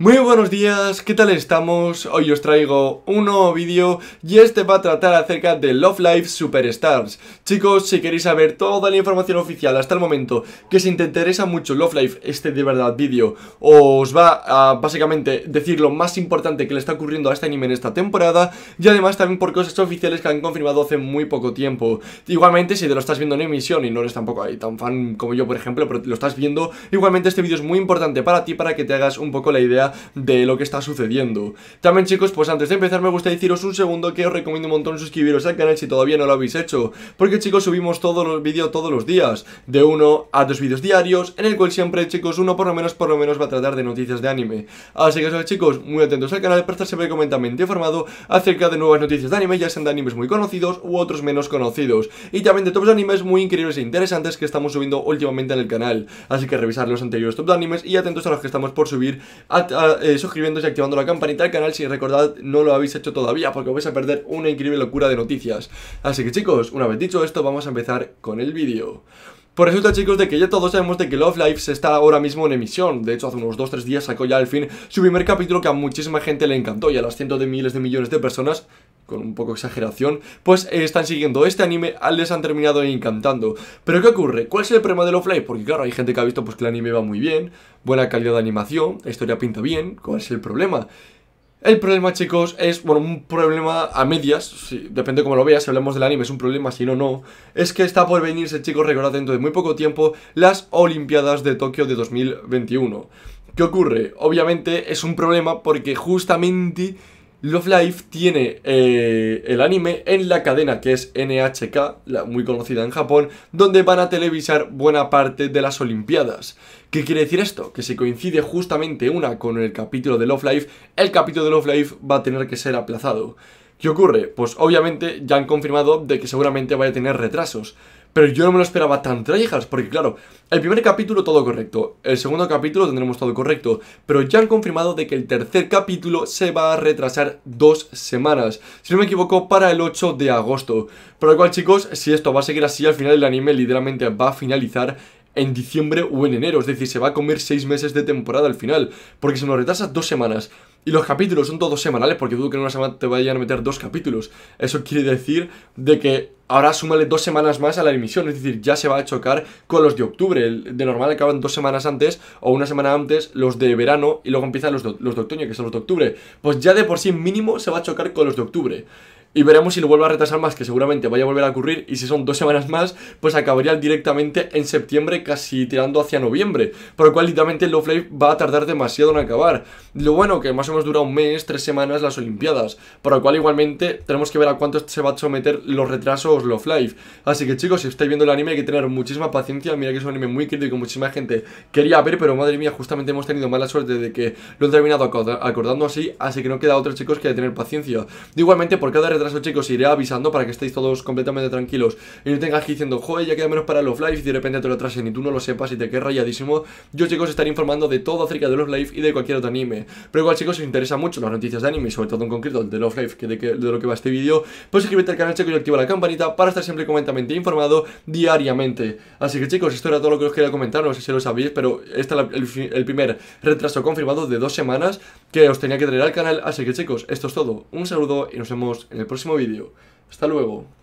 Muy buenos días, ¿qué tal estamos? Hoy os traigo un nuevo vídeo y este va a tratar acerca de Love Life Superstars Chicos, si queréis saber toda la información oficial hasta el momento Que si te interesa mucho Love Life, este de verdad vídeo Os va a básicamente decir lo más importante que le está ocurriendo a este anime en esta temporada Y además también por cosas oficiales que han confirmado hace muy poco tiempo Igualmente, si te lo estás viendo en emisión y no eres tampoco ahí tan fan como yo por ejemplo Pero lo estás viendo, igualmente este vídeo es muy importante para ti para que te hagas un poco la idea de lo que está sucediendo. También chicos, pues antes de empezar me gusta deciros un segundo que os recomiendo un montón suscribiros al canal si todavía no lo habéis hecho, porque chicos subimos todos los vídeos todos los días, de uno a dos vídeos diarios, en el cual siempre chicos uno por lo menos por lo menos va a tratar de noticias de anime. Así que chicos, muy atentos al canal para estar siempre comentamente informado acerca de nuevas noticias de anime, ya sean de animes muy conocidos u otros menos conocidos, y también de tops animes muy increíbles e interesantes que estamos subiendo últimamente en el canal. Así que revisar los anteriores top de animes y atentos a los que estamos por subir a, eh, suscribiendo y activando la campanita al canal si recordad no lo habéis hecho todavía porque vais a perder una increíble locura de noticias. Así que chicos, una vez dicho esto vamos a empezar con el vídeo. Por resulta chicos de que ya todos sabemos de que Love Life se está ahora mismo en emisión De hecho hace unos 2-3 días sacó ya al fin su primer capítulo que a muchísima gente le encantó Y a las cientos de miles de millones de personas con un poco de exageración, pues eh, están siguiendo este anime, les han terminado encantando. Pero ¿qué ocurre? ¿Cuál es el problema de Love Porque claro, hay gente que ha visto pues, que el anime va muy bien, buena calidad de animación, la historia pinta bien, ¿cuál es el problema? El problema, chicos, es, bueno, un problema a medias, depende cómo lo veas, si hablamos del anime es un problema, si no, no, es que está por venirse, chicos, recordad dentro de muy poco tiempo, las Olimpiadas de Tokio de 2021. ¿Qué ocurre? Obviamente es un problema porque justamente Love Life tiene eh, el anime en la cadena que es NHK, la muy conocida en Japón, donde van a televisar buena parte de las Olimpiadas. ¿Qué quiere decir esto? Que si coincide justamente una con el capítulo de Love Life. el capítulo de Love Life va a tener que ser aplazado. ¿Qué ocurre? Pues obviamente ya han confirmado de que seguramente vaya a tener retrasos. Pero yo no me lo esperaba tan tryhards, porque claro, el primer capítulo todo correcto, el segundo capítulo tendremos todo correcto, pero ya han confirmado de que el tercer capítulo se va a retrasar dos semanas, si no me equivoco, para el 8 de agosto. Por lo cual chicos, si esto va a seguir así, al final el anime literalmente va a finalizar en diciembre o en enero, es decir, se va a comer seis meses de temporada al final, porque se nos retrasa dos semanas. Y los capítulos son todos semanales, porque dudo que en una semana te vayan a meter dos capítulos. Eso quiere decir de que ahora súmale dos semanas más a la emisión, es decir, ya se va a chocar con los de octubre. De normal acaban dos semanas antes o una semana antes los de verano y luego empiezan los los de otoño, que son los de octubre. Pues ya de por sí mínimo se va a chocar con los de octubre y veremos si lo vuelve a retrasar más, que seguramente vaya a volver a ocurrir, y si son dos semanas más, pues acabaría directamente en septiembre, casi tirando hacia noviembre, por lo cual literalmente el Love Live va a tardar demasiado en acabar. Lo bueno que más o menos dura un mes, tres semanas las Olimpiadas, por lo cual igualmente tenemos que ver a cuánto se va a someter los retrasos Love Live. Así que chicos, si estáis viendo el anime hay que tener muchísima paciencia, mira que es un anime muy crítico, muchísima gente quería ver, pero madre mía, justamente hemos tenido mala suerte de que lo han terminado acordando así, así que no queda otros chicos que tener paciencia. Igualmente por cada retraso, chicos, iré avisando para que estéis todos completamente tranquilos y no tengas que diciendo, joder, ya queda menos para los live y de repente te lo atrasen y tú no lo sepas y te quedes rayadísimo. Yo, chicos, estaré informando de todo acerca de los live y de cualquier otro anime. Pero igual, chicos, si os interesa mucho las noticias de anime, sobre todo en concreto el de Love Life, que de, lo que va este vídeo, pues suscríbete al canal, chicos, y activa la campanita para estar siempre completamente informado diariamente. Así que, chicos, esto era todo lo que os quería comentar, no sé si lo sabéis, pero este es el, el primer retraso confirmado de dos semanas que os tenía que traer al canal. Así que, chicos, esto es todo. Un saludo y nos vemos en el próximo vídeo. Hasta luego.